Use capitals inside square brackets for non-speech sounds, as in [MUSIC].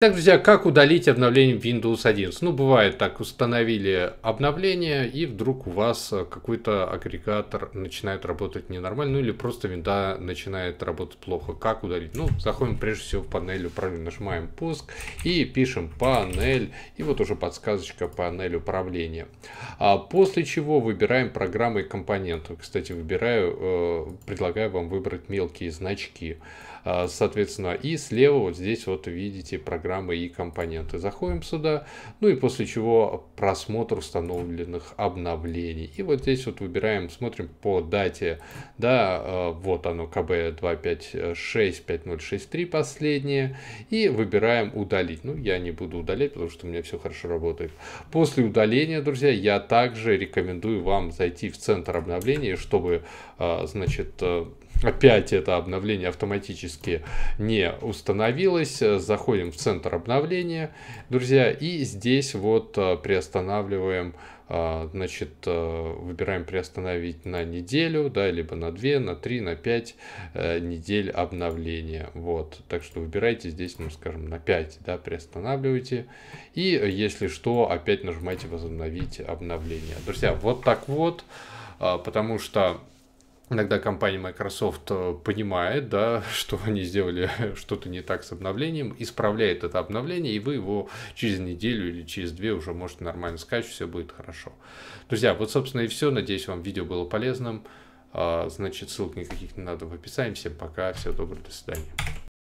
Так, друзья, как удалить обновление Windows 11? Ну, бывает так, установили обновление, и вдруг у вас э, какой-то агрегатор начинает работать ненормально, ну или просто винда начинает работать плохо. Как удалить? Ну, заходим прежде всего в панель управления, нажимаем пуск и пишем панель, и вот уже подсказочка панель управления. А после чего выбираем программы и компоненты. Кстати, выбираю, э, предлагаю вам выбрать мелкие значки. А, соответственно, и слева вот здесь вот видите программу программы и компоненты. Заходим сюда, ну и после чего просмотр установленных обновлений. И вот здесь вот выбираем, смотрим по дате, да, э, вот оно, КБ 256 5063 последнее, и выбираем удалить. Ну, я не буду удалять, потому что у меня все хорошо работает. После удаления, друзья, я также рекомендую вам зайти в центр обновления, чтобы, э, значит, э, опять это обновление автоматически не установилось. Заходим в центр центр обновления, друзья, и здесь вот э, приостанавливаем э, значит, э, выбираем приостановить на неделю, да, либо на 2, на 3, на 5 недель обновления, вот, так что выбирайте здесь, ну, скажем, на 5, да, приостанавливайте, и, если что, опять нажимайте возобновить обновление. Друзья, вот так вот, потому что иногда компания Microsoft э, понимает, да, [LAUGHS] что они сделали [LAUGHS] что-то не так с обновлением, исправляет это обновление, и вы его через неделю или через две уже можете нормально скачать, все будет хорошо. Друзья, вот, собственно, и все. Надеюсь, вам видео было полезным. А, значит, ссылок никаких не надо в описании. Всем пока, всего доброго, до свидания.